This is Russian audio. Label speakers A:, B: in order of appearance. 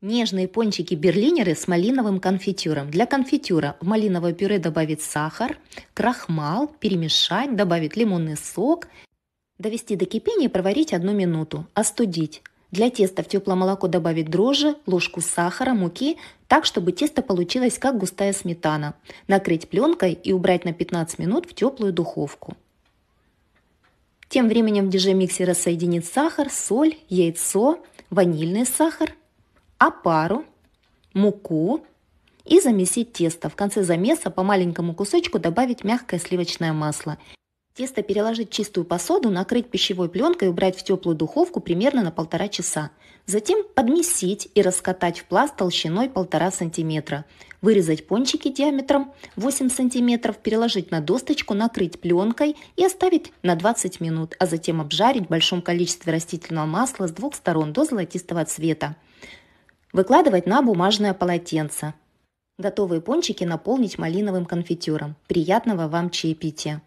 A: Нежные пончики-берлинеры с малиновым конфитюром. Для конфитюра в малиновое пюре добавить сахар, крахмал, перемешать, добавить лимонный сок, довести до кипения и проварить одну минуту, остудить. Для теста в теплое молоко добавить дрожжи, ложку сахара, муки, так, чтобы тесто получилось как густая сметана. Накрыть пленкой и убрать на 15 минут в теплую духовку. Тем временем в диже-миксера соединить сахар, соль, яйцо, ванильный сахар – опару, муку и замесить тесто. В конце замеса по маленькому кусочку добавить мягкое сливочное масло. Тесто переложить в чистую посуду, накрыть пищевой пленкой и убрать в теплую духовку примерно на полтора часа. Затем подмесить и раскатать в пласт толщиной 1,5 см. Вырезать пончики диаметром 8 см, переложить на досточку, накрыть пленкой и оставить на 20 минут, а затем обжарить в большом количестве растительного масла с двух сторон до золотистого цвета. Выкладывать на бумажное полотенце. Готовые пончики наполнить малиновым конфитюром. Приятного вам чаепития!